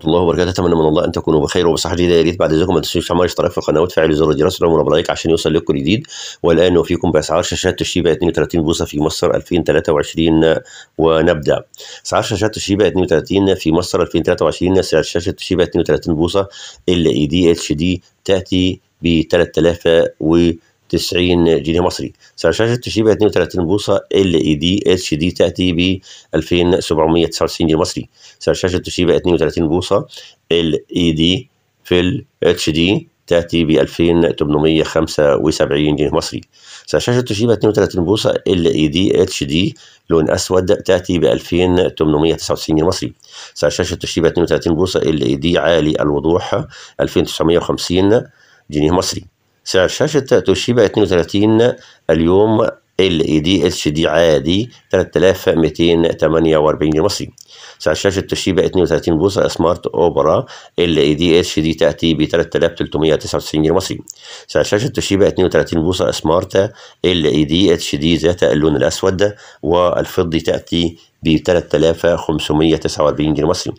الله وبركاته اتمنى من الله ان تكونوا بخير وبصحه جيده يا ريت بعد اذنكم ما تنسوش تعملوا اشتراك في القناه وتفعلوا زر الجرس ونعمل لايك عشان يوصل لكم جديد والان وفيكم باسعار شاشات توشيبا 32 بوصه في مصر 2023 ونبدا اسعار شاشات توشيبا 32 في مصر 2023 سعر شاشه توشيبا 32 بوصه ال اي دي اتش دي تاتي ب 3000 و 90 جنيه مصري سعر شاشة توشيبا 32 بوصة ال اي دي اتش دي تأتي ب 2799 جنيه مصري سعر شاشة توشيبا 32 بوصة ال e اي دي في ال اتش دي تأتي ب 2875 جنيه مصري سعر شاشة توشيبا 32 بوصة ال اي دي اتش دي لون أسود تأتي ب 2899 جنيه مصري سعر شاشة توشيبا 32 بوصة ال اي e دي عالي الوضوح 2950 جنيه مصري سعر شاشة توشيبا 32 اليوم ال اي دي اتش دي عادي 3248 جنيه مصري سعر شاشة توشيبا 32 بوصة سمارت اوبرا ال اي دي اتش دي تأتي ب 3399 جنيه مصري سعر شاشة توشيبا 32 بوصة سمارت ال اي دي اتش دي ذات اللون الاسود والفضي تأتي ب 3549 جنيه مصري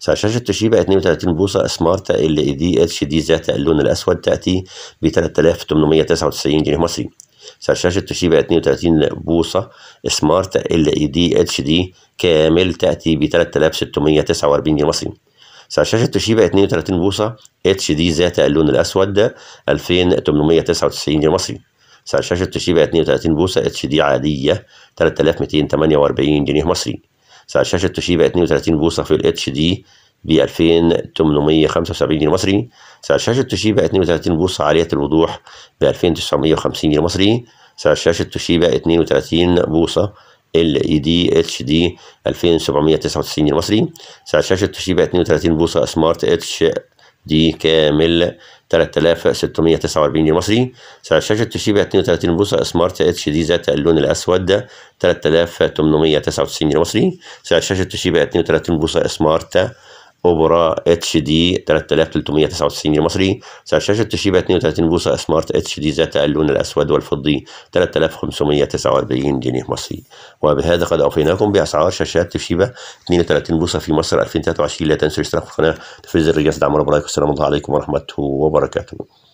سعر شاشة توشيبا 32 بوصة سمارت ال اي دي اتش دي ذات اللون الاسود تأتي ب 3899 جنيه مصري شاشة توشيبا 32 بوصة سمارت ال اي دي اتش دي كامل تأتي ب 3649 جنيه مصري شاشة توشيبا 32 بوصة اتش دي ذات اللون الأسود 2899 جنيه مصري شاشة توشيبا 32 بوصة اتش دي عادية 3248 جنيه مصري شاشة توشيبا 32 بوصة في الاتش دي ب 2875 جنيه مصري سعر شاشة توشيبا 32 بوصة عالية الوضوح ب 2950 جنيه مصري سعر شاشة توشيبا 32 بوصة ال اي دي اتش دي 2799 جنيه مصري سعر شاشة توشيبا 32 بوصة سمارت اتش دي كامل 3649 جنيه مصري سعر شاشة توشيبا 32 بوصة سمارت اتش دي ذات اللون الأسود 3899 جنيه مصري سعر شاشة توشيبا 32 بوصة سمارت اوبرا اتش دي 3399 جنيه مصري سعر شاشة تشيبا 32 بوصة سمارت اتش دي ذات اللون الأسود والفضي 3549 جنيه مصري وبهذا قد أوفيناكم بأسعار شاشات تشيبا 32 بوصة في مصر 2023 لا تنسوا الاشتراك في القناة تفعيل زر الجرس دعمنا برايك والسلام عليكم ورحمة وبركاته